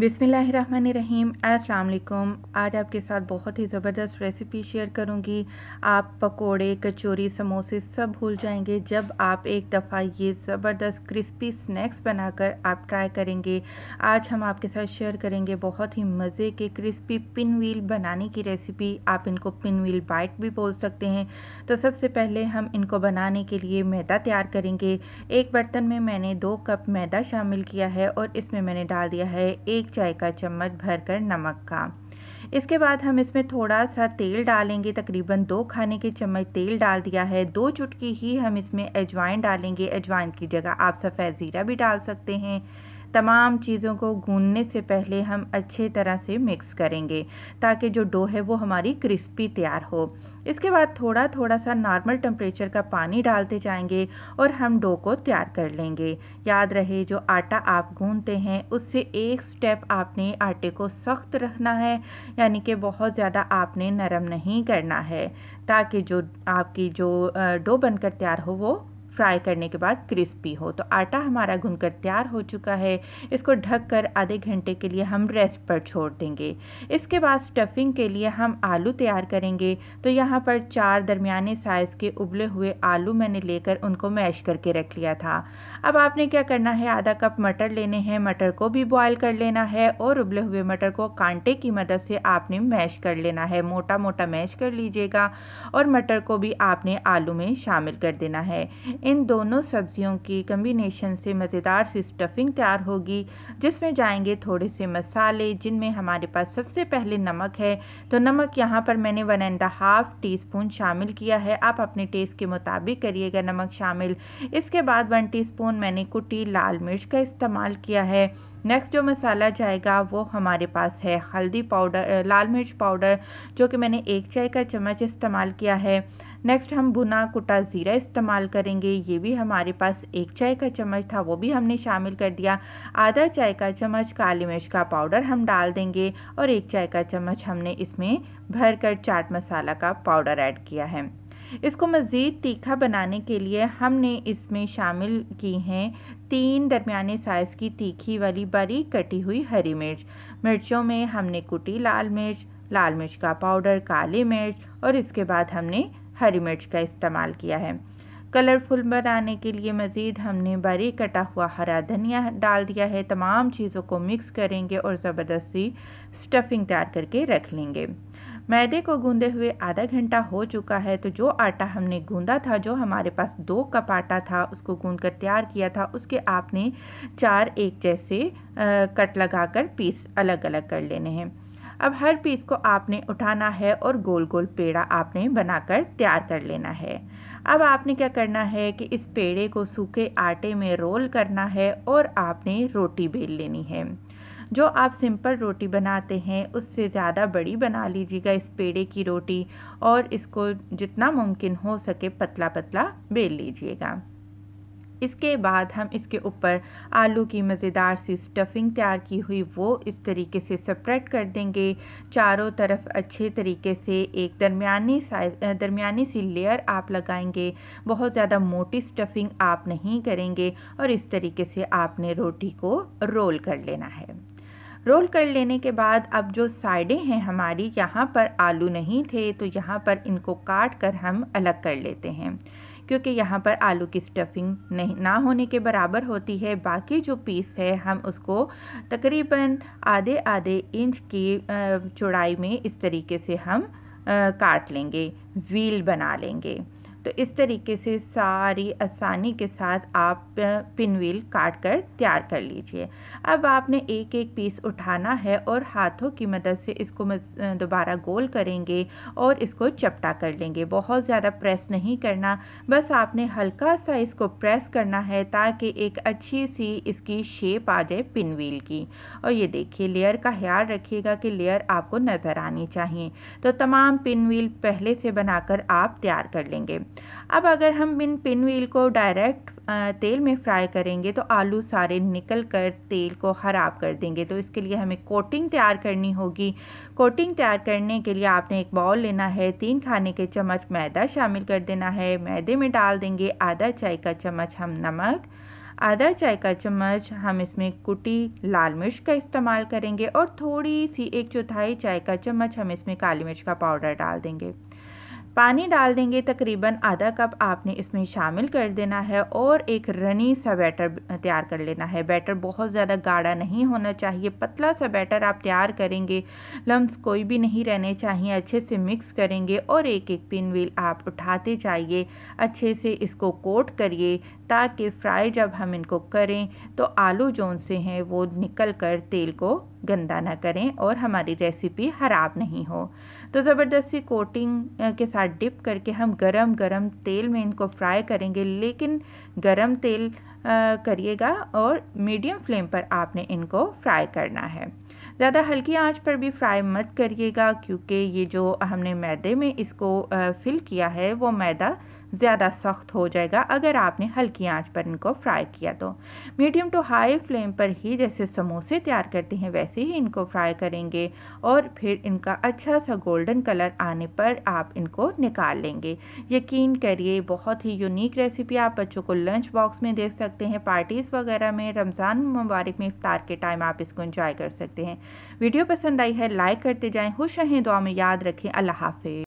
बिसमीम अलकुम आज आपके साथ बहुत ही ज़बरदस्त रेसिपी शेयर करूंगी आप पकोड़े कचौरी समोसे सब भूल जाएंगे जब आप एक दफ़ा ये ज़बरदस्त क्रिस्पी स्नैक्स बनाकर आप ट्राई करेंगे आज हम आपके साथ शेयर करेंगे बहुत ही मज़े के क्रिस्पी पिन व्हील बनाने की रेसिपी आप इनको पिन व्हील बाइट भी बोल सकते हैं तो सबसे पहले हम इनको बनाने के लिए मैदा तैयार करेंगे एक बर्तन में मैंने दो कप मैदा शामिल किया है और इसमें मैंने डाल दिया है एक एक चाय का चम्मच भरकर नमक का इसके बाद हम इसमें थोड़ा सा तेल डालेंगे तकरीबन दो खाने के चम्मच तेल डाल दिया है दो चुटकी ही हम इसमें अजवाइन डालेंगे अजवाइन की जगह आप सफ़ेद ज़ीरा भी डाल सकते हैं तमाम चीज़ों को गूंदने से पहले हम अच्छे तरह से मिक्स करेंगे ताकि जो डो है वो हमारी क्रिस्पी तैयार हो इसके बाद थोड़ा थोड़ा सा नॉर्मल टेम्परेचर का पानी डालते जाएंगे और हम डो को तैयार कर लेंगे याद रहे जो आटा आप गूंदते हैं उससे एक स्टेप आपने आटे को सख्त रखना है यानी कि बहुत ज़्यादा आपने नरम नहीं करना है ताकि जो आपकी जो डो बनकर तैयार हो वो फ्राई करने के बाद क्रिस्पी हो तो आटा हमारा कर तैयार हो चुका है इसको ढक कर आधे घंटे के लिए हम रेस्ट पर छोड़ देंगे इसके बाद स्टफिंग के लिए हम आलू तैयार करेंगे तो यहाँ पर चार दरमियाने साइज़ के उबले हुए आलू मैंने लेकर उनको मैश करके रख लिया था अब आपने क्या करना है आधा कप मटर लेने हैं मटर को भी बॉयल कर लेना है और उबले हुए मटर को कांटे की मदद से आपने मैश कर लेना है मोटा मोटा मैश कर लीजिएगा और मटर को भी आपने आलू में शामिल कर देना है इन दोनों सब्जियों की कम्बिनेशन से मज़ेदार सी स्टफिंग तैयार होगी जिसमें जाएंगे थोड़े से मसाले जिनमें हमारे पास सबसे पहले नमक है तो नमक यहाँ पर मैंने one and half teaspoon शामिल किया है आप अपने टेस्ट के मुताबिक करिएगा नमक शामिल इसके बाद वन टी मैंने कुटी लाल मिर्च का इस्तेमाल किया है नेक्स्ट जो मसाला जाएगा वो हमारे पास है हल्दी पाउडर लाल मिर्च पाउडर जो कि मैंने एक चाय का चम्मच इस्तेमाल किया है नेक्स्ट हम बुना कुटा ज़ीरा इस्तेमाल करेंगे ये भी हमारे पास एक चाय का चम्मच था वो भी हमने शामिल कर दिया आधा चाय का चम्मच काली मिर्च का पाउडर हम डाल देंगे और एक चाय का चम्मच हमने इसमें भरकर चाट मसाला का पाउडर ऐड किया है इसको मज़ीद तीखा बनाने के लिए हमने इसमें शामिल की हैं तीन दरमिया साइज़ की तीखी वाली बारीक कटी हुई हरी मिर्च मिर्चों में हमने कुटी लाल मिर्च लाल मिर्च का पाउडर काली मिर्च और इसके बाद हमने हरी मिर्च का इस्तेमाल किया है कलरफुल बनाने के लिए मज़ीद हमने बारीक कटा हुआ हरा धनिया डाल दिया है तमाम चीज़ों को मिक्स करेंगे और ज़बरदस्ती स्टफिंग तैयार करके रख लेंगे मैदे को गूंदे हुए आधा घंटा हो चुका है तो जो आटा हमने गूंदा था जो हमारे पास दो कप आटा था उसको गूंद कर तैयार किया था उसके आपने चार एक जैसे आ, कट लगाकर पीस अलग अलग कर लेने हैं अब हर पीस को आपने उठाना है और गोल गोल पेड़ा आपने बनाकर तैयार कर लेना है अब आपने क्या करना है कि इस पेड़े को सूखे आटे में रोल करना है और आपने रोटी बेल लेनी है जो आप सिंपल रोटी बनाते हैं उससे ज़्यादा बड़ी बना लीजिएगा इस पेड़े की रोटी और इसको जितना मुमकिन हो सके पतला पतला बेल लीजिएगा इसके बाद हम इसके ऊपर आलू की मज़ेदार सी स्टफिंग तैयार की हुई वो इस तरीके से सपरेट कर देंगे चारों तरफ अच्छे तरीके से एक दरमियानी साइज दरमियानी सी लेयर आप लगाएंगे बहुत ज़्यादा मोटी स्टफिंग आप नहीं करेंगे और इस तरीके से आपने रोटी को रोल कर लेना है रोल कर लेने के बाद अब जो साइडें हैं हमारी यहाँ पर आलू नहीं थे तो यहाँ पर इनको काट कर हम अलग कर लेते हैं क्योंकि यहाँ पर आलू की स्टफिंग नहीं ना होने के बराबर होती है बाकी जो पीस है हम उसको तकरीबन आधे आधे इंच की चौड़ाई में इस तरीके से हम काट लेंगे व्हील बना लेंगे तो इस तरीके से सारी आसानी के साथ आप पिनवील काट कर तैयार कर लीजिए अब आपने एक एक पीस उठाना है और हाथों की मदद से इसको दोबारा गोल करेंगे और इसको चपटा कर लेंगे बहुत ज़्यादा प्रेस नहीं करना बस आपने हल्का सा इसको प्रेस करना है ताकि एक अच्छी सी इसकी शेप आ जाए पिनवील की और ये देखिए लेयर का ख्याल रखिएगा कि लेयर आपको नज़र आनी चाहिए तो तमाम पिनवील पहले से बनाकर आप तैयार कर लेंगे अब अगर हम इन पिन व्हील को डायरेक्ट तेल में फ्राई करेंगे तो आलू सारे निकल कर तेल को ख़राब कर देंगे तो इसके लिए हमें कोटिंग तैयार करनी होगी कोटिंग तैयार करने के लिए आपने एक बाउल लेना है तीन खाने के चम्मच मैदा शामिल कर देना है मैदे में डाल देंगे आधा चाय का चम्मच हम नमक आधा चाय का चम्मच हम इसमें कुटी लाल मिर्च का इस्तेमाल करेंगे और थोड़ी सी एक चौथाई चाय का चम्मच हम इसमें काली मिर्च का पाउडर डाल देंगे पानी डाल देंगे तकरीबन आधा कप आपने इसमें शामिल कर देना है और एक रनी सा बैटर तैयार कर लेना है बैटर बहुत ज़्यादा गाढ़ा नहीं होना चाहिए पतला सा बैटर आप तैयार करेंगे लम्ब कोई भी नहीं रहने चाहिए अच्छे से मिक्स करेंगे और एक एक पिन व्हील आप उठाते जाइए अच्छे से इसको कोट करिए ताकि फ्राई जब हम इनको करें तो आलू जो से हैं वो निकल कर तेल को गंदा ना करें और हमारी रेसिपी ख़राब नहीं हो तो ज़बरदस्ती कोटिंग के साथ डिप करके हम गरम गरम तेल में इनको फ्राई करेंगे लेकिन गरम तेल करिएगा और मीडियम फ्लेम पर आपने इनको फ्राई करना है ज़्यादा हल्की आंच पर भी फ्राई मत करिएगा क्योंकि ये जो हमने मैदे में इसको फिल किया है वो मैदा ज़्यादा सख्त हो जाएगा अगर आपने हल्की आंच पर इनको फ्राई किया तो मीडियम टू हाई फ्लेम पर ही जैसे समोसे तैयार करते हैं वैसे ही इनको फ्राई करेंगे और फिर इनका अच्छा सा गोल्डन कलर आने पर आप इनको निकाल लेंगे यकीन करिए बहुत ही यूनिक रेसिपी आप बच्चों को लंच बॉक्स में दे सकते हैं पार्टीज़ वगैरह में रमज़ान मुबारक में इफ्तार के टाइम आप इसको इंजॉय कर सकते हैं वीडियो पसंद आई है लाइक करते जाएँ खुश रहें दुआ में याद रखें अल्लाह हाफिज़